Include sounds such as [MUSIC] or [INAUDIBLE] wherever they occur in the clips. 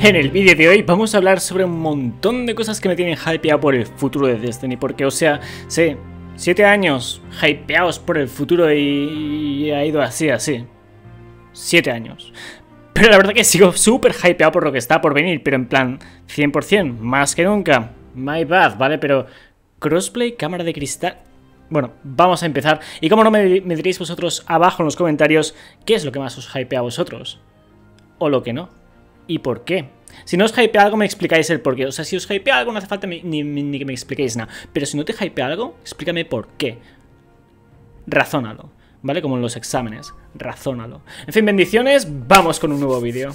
En el vídeo de hoy vamos a hablar sobre un montón de cosas que me tienen hypeado por el futuro de Destiny, porque o sea, sé, siete años hypeados por el futuro y, ha ido así, así. siete años. Pero la verdad que sigo súper hypeado por lo que está por venir, pero en plan, 100%, más que nunca. My bad, ¿vale? Pero crossplay, cámara de cristal... Bueno, vamos a empezar. Y como no me, diréis vosotros abajo en los comentarios qué es lo que más os hypea a vosotros. O lo que no. ¿Y por qué? Si no os hypea algo, me explicáis el por qué. O sea, si os hypea algo, no hace falta ni, ni que me expliquéis nada. Pero si no te hypea algo, explícame por qué. Razónalo. ¿Vale? Como en los exámenes. Razónalo. En fin, bendiciones. Vamos con un nuevo vídeo.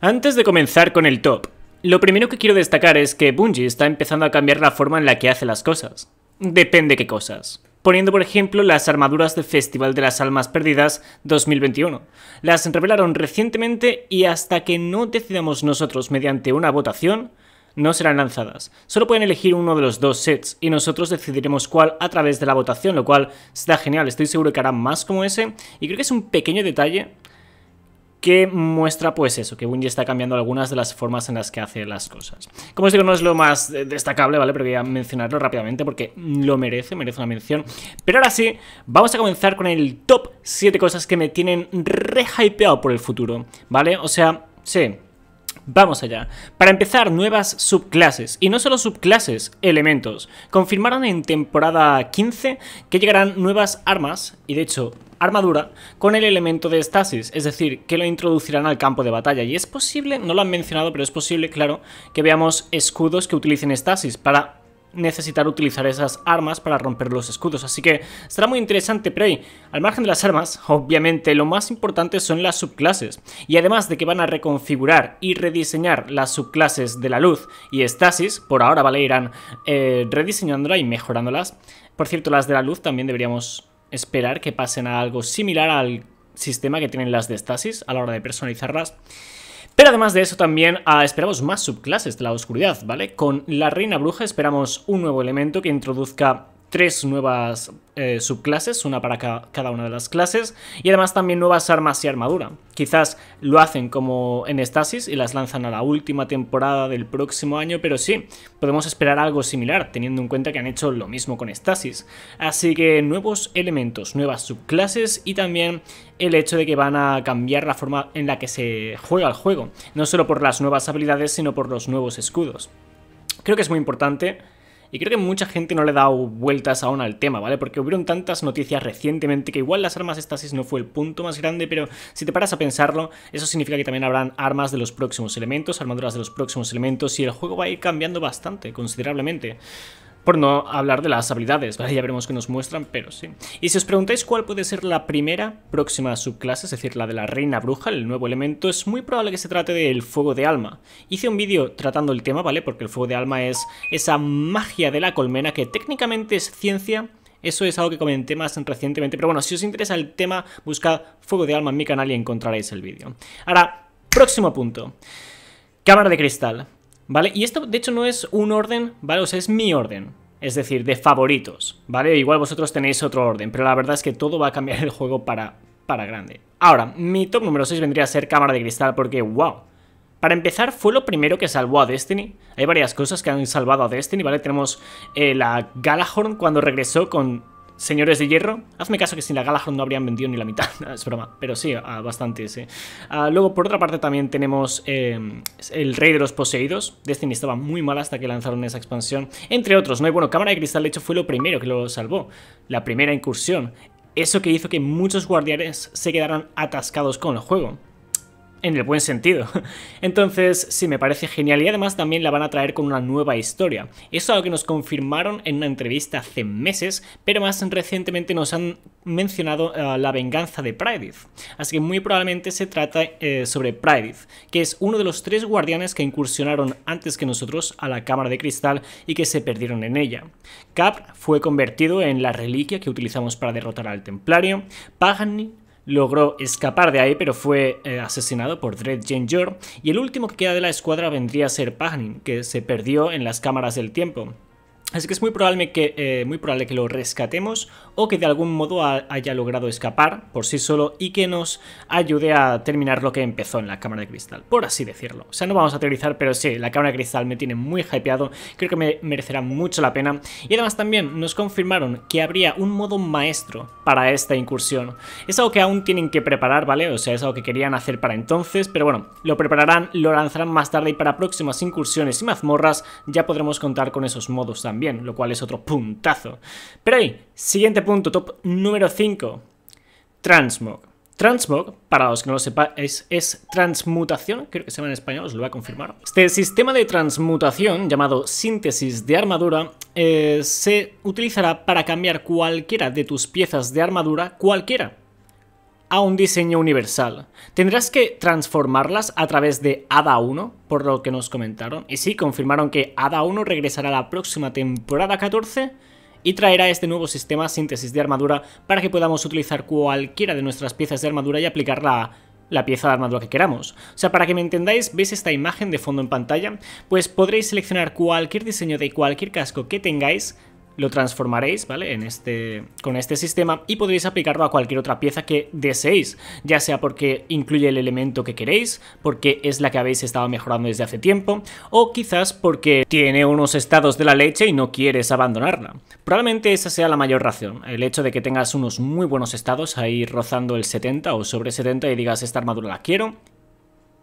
Antes de comenzar con el top, lo primero que quiero destacar es que Bungie está empezando a cambiar la forma en la que hace las cosas. Depende qué cosas. Poniendo por ejemplo las armaduras del Festival de las Almas Perdidas 2021. Las revelaron recientemente y hasta que no decidamos nosotros mediante una votación, no serán lanzadas. Solo pueden elegir uno de los dos sets y nosotros decidiremos cuál a través de la votación, lo cual está genial. Estoy seguro que harán más como ese. Y creo que es un pequeño detalle que muestra pues eso, que Bungie está cambiando algunas de las formas en las que hace las cosas. Como os digo, no es lo más eh, destacable, ¿vale? Pero voy a mencionarlo rápidamente porque lo merece, merece una mención. Pero ahora sí, vamos a comenzar con el top 7 cosas que me tienen re por el futuro, ¿vale? O sea, sí, Vamos allá. Para empezar, nuevas subclases. Y no solo subclases, elementos. Confirmaron en temporada 15 que llegarán nuevas armas. Y de hecho, armadura con el elemento de estasis, es decir, que lo introducirán al campo de batalla. Y es posible, no lo han mencionado, pero es posible, claro, que veamos escudos que utilicen estasis para necesitar utilizar esas armas para romper los escudos, así que será muy interesante, pero ahí, al margen de las armas, obviamente lo más importante son las subclases, y además de que van a reconfigurar y rediseñar las subclases de la luz y estasis, por ahora vale, irán eh, rediseñándolas y mejorándolas, por cierto, las de la luz también deberíamos esperar que pasen a algo similar al sistema que tienen las de Stasis a la hora de personalizarlas. Pero además de eso también ah, esperamos más subclases de la oscuridad, ¿vale? Con la Reina Bruja esperamos un nuevo elemento que introduzca tres nuevas eh, subclases, una para cada una de las clases, y además también nuevas armas y armadura. Quizás lo hacen como en Stasis y las lanzan a la última temporada del próximo año, pero sí, podemos esperar algo similar, teniendo en cuenta que han hecho lo mismo con Stasis. Así que nuevos elementos, nuevas subclases y también el hecho de que van a cambiar la forma en la que se juega el juego, no solo por las nuevas habilidades, sino por los nuevos escudos. Creo que es muy importante y creo que mucha gente no le ha dado vueltas aún al tema, ¿vale? Porque hubieron tantas noticias recientemente que igual las armas estasis no fue el punto más grande, pero si te paras a pensarlo, eso significa que también habrán armas de los próximos elementos, armaduras de los próximos elementos, y el juego va a ir cambiando bastante, considerablemente. Por no hablar de las habilidades, ¿vale? Ya veremos qué nos muestran, pero sí. Y si os preguntáis cuál puede ser la primera próxima subclase, es decir, la de la reina bruja, el nuevo elemento, es muy probable que se trate del fuego de alma. Hice un vídeo tratando el tema, ¿vale? Porque el fuego de alma es esa magia de la colmena que técnicamente es ciencia, eso es algo que comenté más recientemente, pero bueno, si os interesa el tema, buscad Fuego de Alma en mi canal y encontraréis el vídeo. Ahora, próximo punto. Cámara de cristal. ¿vale? Y esto, de hecho, no es un orden, ¿vale? O sea, es mi orden, es decir, de favoritos, ¿vale? Igual vosotros tenéis otro orden, pero la verdad es que todo va a cambiar el juego para, para grande. Ahora, mi top número 6 vendría a ser Cámara de Cristal porque, wow. Para empezar, fue lo primero que salvó a Destiny. Hay varias cosas que han salvado a Destiny, ¿vale? Tenemos eh, la Galahorn cuando regresó con Señores de Hierro, hazme caso que sin la Galahad no habrían vendido ni la mitad, [LAUGHS] es broma, pero sí, ah, bastante, sí. Ah, luego, por otra parte, también tenemos em, el Rey de los Poseídos. Destiny estaba muy mal hasta que lanzaron esa expansión, entre otros, ¿no? Y bueno, Cámara de Cristal, de hecho, fue lo primero que lo salvó, la primera incursión. Eso que hizo que muchos guardianes se quedaran atascados con el juego en el buen sentido. [LAUGHS] Entonces, sí, me parece genial y además también la van a traer con una nueva historia. Eso es algo que nos confirmaron en una entrevista hace meses, pero más recientemente nos han mencionado eh, la venganza de Prydith. Así que muy probablemente se trata eh, sobre Prydith, que es uno de los tres guardianes que incursionaron antes que nosotros a la Cámara de Cristal y que se perdieron en ella. Cap fue convertido en la reliquia que utilizamos para derrotar al Templario, Pagani logró escapar de ahí, pero fue eh, asesinado por Dread Jor. Y el último que queda de la escuadra vendría a ser Pagnin, que se perdió en las cámaras del tiempo. Así que es muy probable que, eh, muy probable que lo rescatemos o que de algún modo haya logrado escapar por sí solo y que nos ayude a terminar lo que empezó en la cámara de cristal, por así decirlo. O sea, no vamos a teorizar, pero sí, la cámara de cristal me tiene muy hypeado, creo que me merecerá mucho la pena. Y además también nos confirmaron que habría un modo maestro para esta incursión. Es algo que aún tienen que preparar, ¿vale? O sea, es algo que querían hacer para entonces, pero bueno, lo prepararán, lo lanzarán más tarde y para próximas incursiones y mazmorras ya podremos contar con esos modos también lo cual es otro puntazo. Pero ahí, siguiente punto, top número 5, transmog. Transmog, para los que no lo sepáis, es transmutación, creo que se llama en español, os lo voy a confirmar. Este sistema de transmutación, llamado síntesis de armadura, eh, se utilizará para cambiar cualquiera de tus piezas de armadura, cualquiera, a un diseño universal. Tendrás que transformarlas a través de ADA 1, por lo que nos comentaron. Y sí, confirmaron que ADA 1 regresará la próxima temporada 14 y traerá este nuevo sistema síntesis de armadura para que podamos utilizar cualquiera de nuestras piezas de armadura y aplicarla la pieza de armadura que queramos. O sea, para que me entendáis, ¿veis esta imagen de fondo en pantalla? Pues podréis seleccionar cualquier diseño de cualquier casco que tengáis lo transformaréis, ¿vale? En este, con este sistema y podréis aplicarlo a cualquier otra pieza que deseéis, ya sea porque incluye el elemento que queréis, porque es la que habéis estado mejorando desde hace tiempo, o quizás porque tiene unos estados de la leche y no quieres abandonarla. Probablemente esa sea la mayor razón, el hecho de que tengas unos muy buenos estados ahí rozando el 70 o sobre 70 y digas esta armadura la quiero,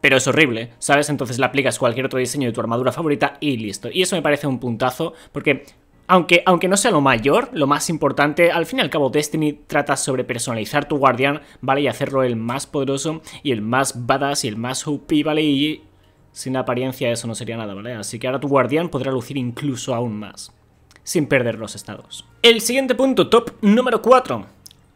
pero es horrible, ¿sabes? Entonces la aplicas cualquier otro diseño de tu armadura favorita y listo. Y eso me parece un puntazo, porque aunque, aunque no sea lo mayor, lo más importante, al fin y al cabo Destiny trata sobre personalizar tu guardián, ¿vale? Y hacerlo el más poderoso y el más badass y el más OP, ¿vale? Y sin apariencia eso no sería nada, ¿vale? Así que ahora tu guardián podrá lucir incluso aún más, sin perder los estados. El siguiente punto, top número 4,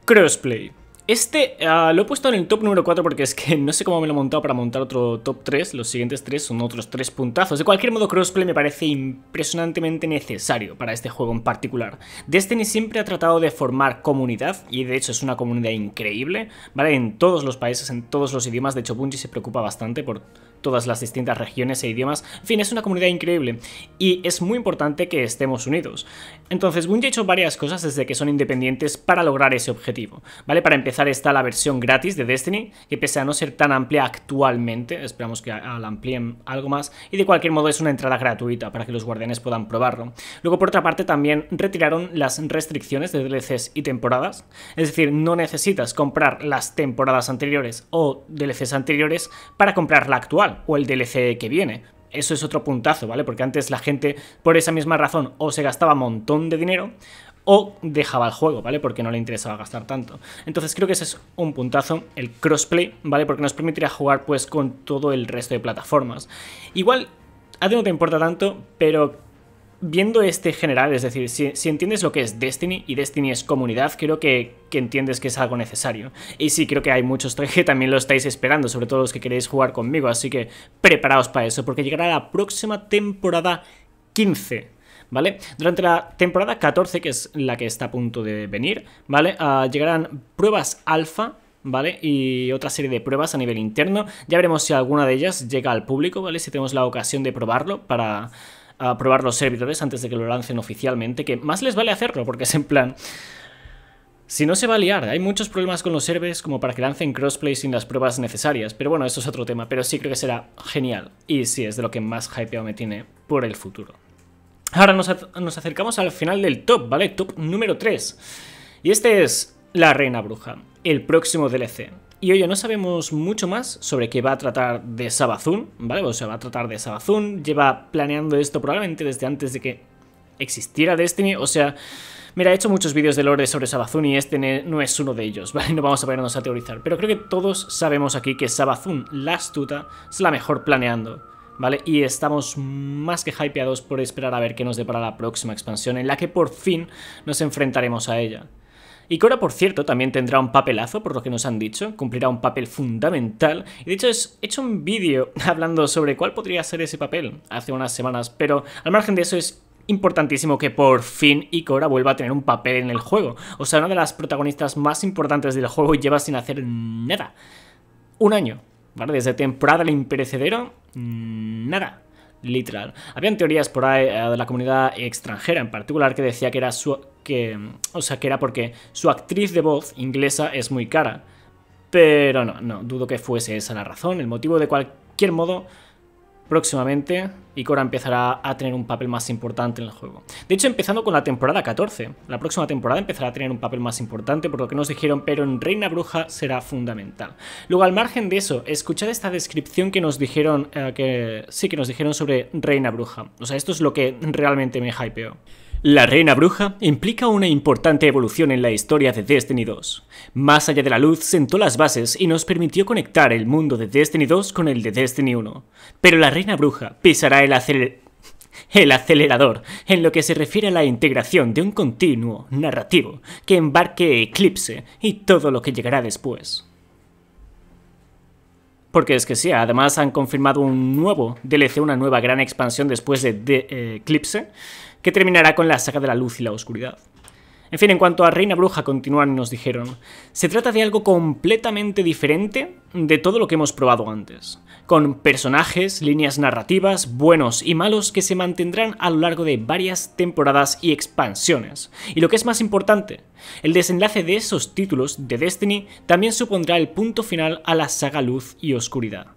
crossplay. Este ah, lo he puesto en el top número 4 porque es que [LAUGHS] no sé cómo me lo he montado para montar otro top 3. Los siguientes 3 son otros 3 puntazos. De cualquier modo, crossplay me parece impresionantemente necesario para este juego en particular. Destiny siempre ha tratado de formar comunidad y de hecho es una comunidad increíble, ¿vale? En todos los países, en todos los idiomas. De hecho, Bungie se preocupa bastante por todas las distintas regiones e idiomas. En fin, es una comunidad increíble y es muy importante que estemos unidos. Entonces, Bungie ha hecho varias cosas desde que son independientes para lograr ese objetivo. ¿Vale? Para empezar está la versión gratis de Destiny, que pese a no ser tan amplia actualmente, esperamos que la amplíen algo más, y de cualquier modo es una entrada gratuita para que los guardianes puedan probarlo. Luego, por otra parte, también retiraron las restricciones de DLCs y temporadas, es decir, no necesitas comprar las temporadas anteriores o DLCs anteriores para comprar la actual o el DLC que viene. Eso es otro puntazo, ¿vale? Porque antes la gente, por esa misma razón, o se gastaba un montón de dinero o dejaba el juego, ¿vale? Porque no le interesaba gastar tanto. Entonces creo que ese es un puntazo, el crossplay, ¿vale? Porque nos permitiría jugar pues con todo el resto de plataformas. Igual, a ti no te importa tanto, pero viendo este general, es decir, si, entiendes lo que es Destiny y Destiny es comunidad, creo que, que, entiendes que es algo necesario. Y sí, creo que hay muchos que también lo estáis esperando, sobre todo los que queréis jugar conmigo, así que preparaos para eso, porque llegará la próxima temporada 15 ¿vale? Durante la temporada 14, que es la que está a punto de venir, ¿vale? Ah, llegarán pruebas alfa. ¿Vale? Y otra serie de pruebas a nivel interno. Ya veremos si alguna de ellas llega al público, ¿vale? Si tenemos la ocasión de probarlo para, a probar los servidores antes de que lo lancen oficialmente, que más les vale hacerlo, porque es en plan... Si no se va a liar, hay muchos problemas con los servers como para que lancen crossplay sin las pruebas necesarias, pero bueno, eso es otro tema, pero sí creo que será genial, y sí, es de lo que más hypeo me tiene por el futuro. Ahora nos, nos acercamos al final del top, ¿vale? Top número 3. Y este es La Reina Bruja, el próximo DLC. Y oye, no sabemos mucho más sobre qué va a tratar de Sabazun, ¿vale? O sea, va a tratar de Sabazun, lleva planeando esto probablemente desde antes de que existiera Destiny, o sea... Mira, he hecho muchos vídeos de lore sobre Sabazun y este no es uno de ellos, [LAUGHS] ¿vale? No vamos a ponernos a teorizar, pero creo que todos sabemos aquí que Sabazun, la astuta, es la mejor planeando, ¿vale? Y estamos más que hypeados por esperar a ver qué nos depara la próxima expansión, en la que por fin nos enfrentaremos a ella y por cierto, también tendrá un papelazo, por lo que nos han dicho, cumplirá un papel fundamental. Y de hecho, he hecho un vídeo [LAUGHS] hablando sobre cuál podría ser ese papel hace unas semanas, pero al margen de eso es importantísimo que por fin Ikora vuelva a tener un papel en el juego. O sea, una de las protagonistas más importantes del juego lleva sin hacer nada. Un año, ¿vale? Desde temporada del imperecedero, nada literal. Habían teorías por ahí eh, de la comunidad extranjera en particular que decía que era su o sea, que era porque su actriz de voz inglesa es muy cara. Pero no, no, dudo que fuese esa la razón. El motivo de cualquier modo, próximamente Ikora empezará a tener un papel más importante en el juego. De hecho, empezando con la temporada 14. La próxima temporada empezará a tener un papel más importante, por lo que nos dijeron, pero en Reina Bruja será fundamental. Luego, al margen de eso, escuchad esta descripción que nos dijeron, eh, que sí, que nos dijeron sobre Reina Bruja. O sea, esto es lo que realmente me hypeó. La Reina Bruja implica una importante evolución en la historia de Destiny 2. Más allá de la luz sentó las bases y nos permitió conectar el mundo de Destiny 2 con el de Destiny 1. Pero la Reina Bruja pisará el, acelerador en lo que se refiere a la integración de un continuo narrativo que embarque Eclipse y todo lo que llegará después. Porque es que sí, además han confirmado un nuevo DLC, una nueva gran expansión después de, eh, Eclipse que terminará con la saga de la luz y la oscuridad. En fin, en cuanto a Reina Bruja, continúan nos dijeron, se trata de algo completamente diferente de todo lo que hemos probado antes, con personajes, líneas narrativas, buenos y malos que se mantendrán a lo largo de varias temporadas y expansiones. Y lo que es más importante, el desenlace de esos títulos de Destiny también supondrá el punto final a la saga Luz y Oscuridad.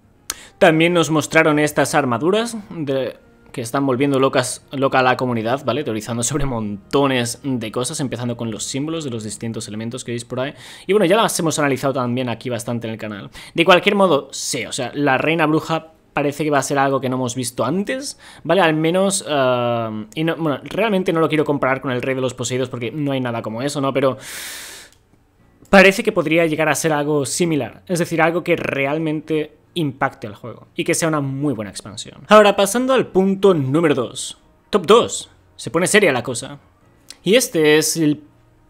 También nos mostraron estas armaduras de que están volviendo locas, loca a la comunidad, ¿vale? Teorizando sobre montones de cosas, empezando con los símbolos de los distintos elementos que veis por ahí. Y bueno, ya las hemos analizado también aquí bastante en el canal. De cualquier modo, sí, o sea, la reina bruja parece que va a ser algo que no hemos visto antes, ¿vale? Al menos... Eh, y no, bueno, realmente no lo quiero comparar con el Rey de los Poseídos porque no hay nada como eso, ¿no? Pero... Parece que podría llegar a ser algo similar, es decir, algo que realmente impacte al juego y que sea una muy buena expansión. Ahora, pasando al punto número 2. Top 2. Se pone seria la cosa. Y este es el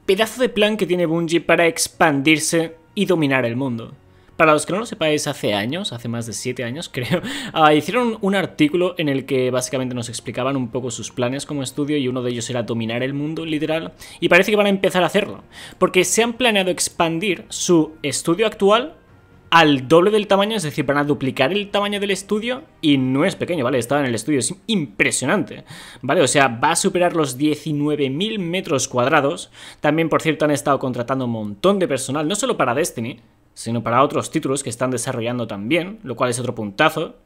pedazo de plan que tiene Bungie para expandirse y dominar el mundo. Para los que no lo sepáis, hace años, hace más de 7 años [LAUGHS] creo, ah, hicieron un artículo en el que básicamente nos explicaban un poco sus planes como estudio y uno de ellos era dominar el mundo, literal, y parece que van a empezar a hacerlo, porque se han planeado expandir su estudio actual al doble del tamaño, es decir, van a duplicar el tamaño del estudio y no es pequeño, ¿vale? Estaba en el estudio, es impresionante, ¿vale? O sea, va a superar los 19.000 metros cuadrados. También, por cierto, han estado contratando un montón de personal, no solo para Destiny, sino para otros títulos que están desarrollando también, lo cual es otro puntazo.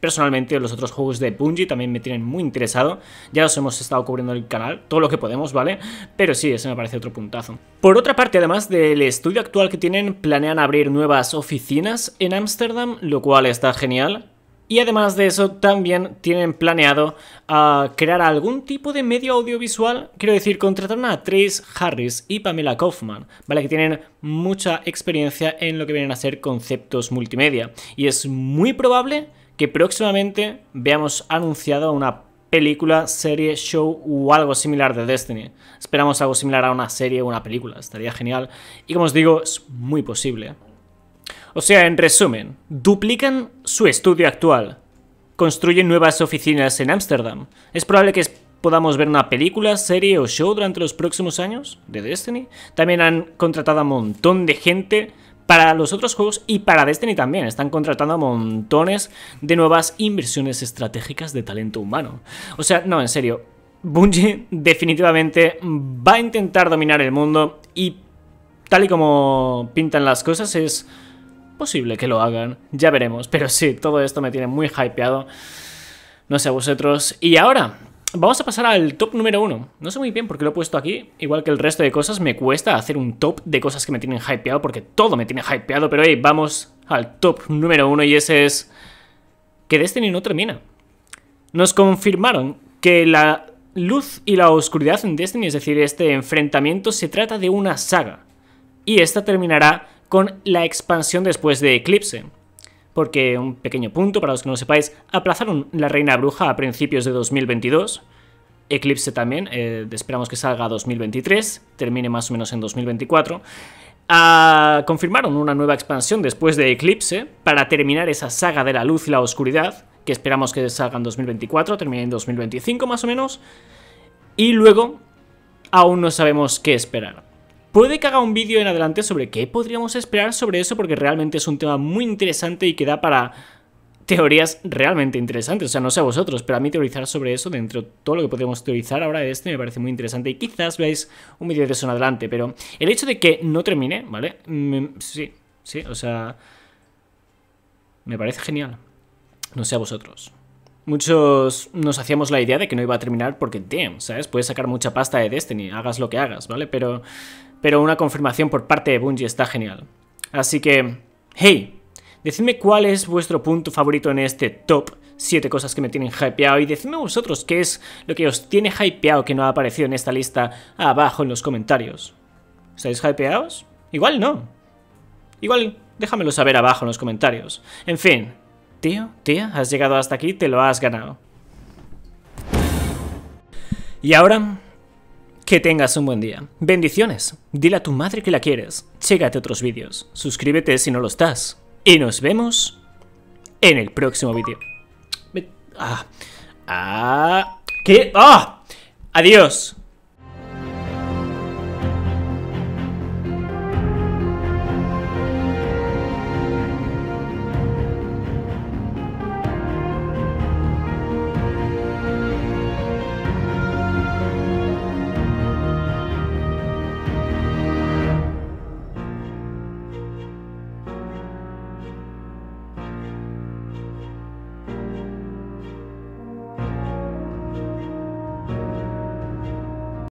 Personalmente los otros juegos de Bungie también me tienen muy interesado, ya os hemos estado cubriendo el canal, todo lo que podemos, ¿vale? Pero sí, ese me parece otro puntazo. Por otra parte, además del estudio actual que tienen, planean abrir nuevas oficinas en Ámsterdam, lo cual está genial, y además de eso, también tienen planeado ah, crear algún tipo de medio audiovisual. Quiero decir, contratar a Trace Harris y Pamela Kaufman, ¿vale? Que tienen mucha experiencia en lo que vienen a ser conceptos multimedia. Y es muy probable que próximamente veamos anunciado una película, serie, show o algo similar de Destiny. Esperamos algo similar a una serie o una película, estaría genial. Y como os digo, es muy posible. O sea, en resumen, duplican su estudio actual, construyen nuevas oficinas en Ámsterdam. ¿Es probable que podamos ver una película, serie o show durante los próximos años de Destiny? También han contratado a un montón de gente para los otros juegos y para Destiny también. Están contratando a montones de nuevas inversiones estratégicas de talento humano. O sea, no, en serio. Bungie [LAUGHS] definitivamente va a intentar dominar el mundo y tal y como pintan las cosas es Posible que lo hagan, ya veremos. Pero sí, todo esto me tiene muy hypeado. No sé a vosotros. Y ahora, vamos a pasar al top número uno. No sé muy bien por qué lo he puesto aquí. Igual que el resto de cosas, me cuesta hacer un top de cosas que me tienen hypeado, porque todo me tiene hypeado. Pero hey, vamos al top número uno y ese es... Que Destiny no termina. Nos confirmaron que la luz y la oscuridad en Destiny, es decir, este enfrentamiento, se trata de una saga. Y esta terminará con la expansión después de Eclipse. Porque, un pequeño punto para los que no lo sepáis, aplazaron la Reina Bruja a principios de 2022. Eclipse también, eh, esperamos que salga 2023, termine más o menos en 2024. Ah, confirmaron una nueva expansión después de Eclipse para terminar esa saga de la luz y la oscuridad, que esperamos que salga en 2024, termine en 2025 más o menos. Y luego, aún no sabemos qué esperar. Puede que haga un vídeo en adelante sobre qué podríamos esperar sobre eso porque realmente es un tema muy interesante y que da para teorías realmente interesantes. O sea, no sé a vosotros, pero a mí teorizar sobre eso, dentro de todo lo que podemos teorizar ahora de este, me parece muy interesante. Y quizás veáis un vídeo de eso en adelante, pero el hecho de que no termine, ¿vale? Mm, sí, sí, o sea. Me parece genial. No sé a vosotros. Muchos nos hacíamos la idea de que no iba a terminar porque, damn, ¿sabes? Puedes sacar mucha pasta de Destiny, hagas lo que hagas, ¿vale? Pero pero una confirmación por parte de Bungie está genial. Así que, hey, decidme cuál es vuestro punto favorito en este top 7 cosas que me tienen hypeado y decidme vosotros qué es lo que os tiene hypeado que no ha aparecido en esta lista abajo en los comentarios. ¿Estáis hypeados? Igual no. Igual déjamelo saber abajo en los comentarios. En fin, tío, tía, has llegado hasta aquí, te lo has ganado. Y ahora que tengas un buen día. Bendiciones. Dile a tu madre que la quieres. Chécate otros vídeos. Suscríbete si no lo estás. Y nos vemos en el próximo vídeo. Ah. Ah. ¿Qué? ¡Ah! ¡Adiós!